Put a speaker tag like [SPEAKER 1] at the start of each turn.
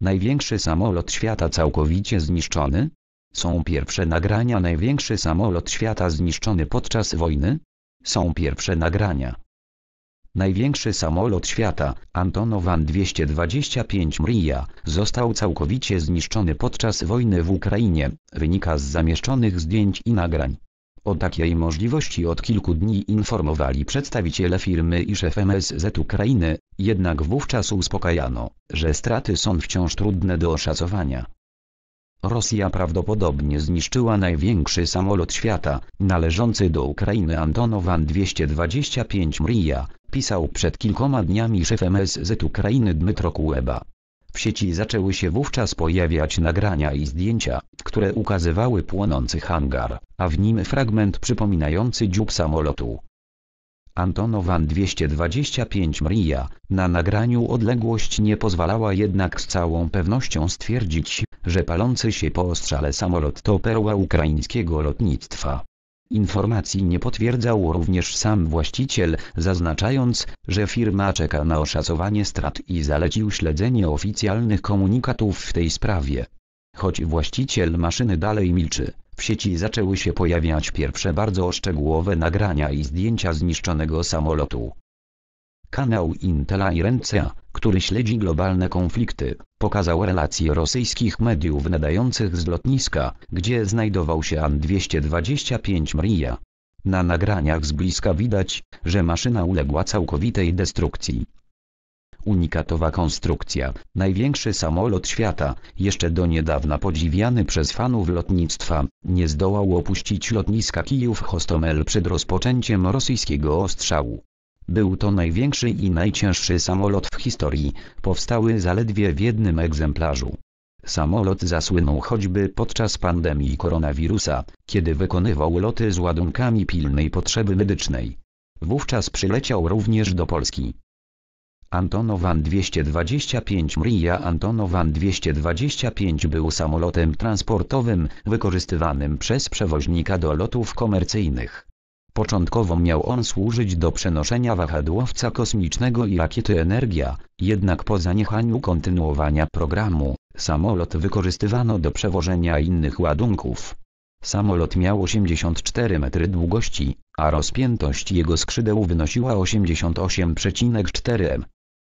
[SPEAKER 1] Największy samolot świata całkowicie zniszczony? Są pierwsze nagrania Największy samolot świata zniszczony podczas wojny? Są pierwsze nagrania. Największy samolot świata, Antonowan 225 Mria, został całkowicie zniszczony podczas wojny w Ukrainie, wynika z zamieszczonych zdjęć i nagrań. O takiej możliwości od kilku dni informowali przedstawiciele firmy i szef MSZ Ukrainy, jednak wówczas uspokajano, że straty są wciąż trudne do oszacowania. Rosja prawdopodobnie zniszczyła największy samolot świata, należący do Ukrainy Antonowan 225 Mria, pisał przed kilkoma dniami szef MSZ Ukrainy Dmytro Kuleba. W sieci zaczęły się wówczas pojawiać nagrania i zdjęcia, które ukazywały płonący hangar, a w nim fragment przypominający dziób samolotu. Antonowan 225 Maria, na nagraniu odległość nie pozwalała jednak z całą pewnością stwierdzić, że palący się po ostrzale samolot to perła ukraińskiego lotnictwa. Informacji nie potwierdzał również sam właściciel, zaznaczając, że firma czeka na oszacowanie strat i zalecił śledzenie oficjalnych komunikatów w tej sprawie. Choć właściciel maszyny dalej milczy, w sieci zaczęły się pojawiać pierwsze bardzo szczegółowe nagrania i zdjęcia zniszczonego samolotu. Kanał Intela Irencja, który śledzi globalne konflikty, pokazał relacje rosyjskich mediów nadających z lotniska, gdzie znajdował się An-225 Mria. Na nagraniach z bliska widać, że maszyna uległa całkowitej destrukcji, Unikatowa konstrukcja, największy samolot świata, jeszcze do niedawna podziwiany przez fanów lotnictwa, nie zdołał opuścić lotniska Kijów-Hostomel przed rozpoczęciem rosyjskiego ostrzału. Był to największy i najcięższy samolot w historii, powstały zaledwie w jednym egzemplarzu. Samolot zasłynął choćby podczas pandemii koronawirusa, kiedy wykonywał loty z ładunkami pilnej potrzeby medycznej. Wówczas przyleciał również do Polski. Antonowan 225 Mria Antonowan 225 był samolotem transportowym, wykorzystywanym przez przewoźnika do lotów komercyjnych. Początkowo miał on służyć do przenoszenia wahadłowca kosmicznego i rakiety Energia, jednak po zaniechaniu kontynuowania programu, samolot wykorzystywano do przewożenia innych ładunków. Samolot miał 84 metry długości, a rozpiętość jego skrzydeł wynosiła 88,4 m.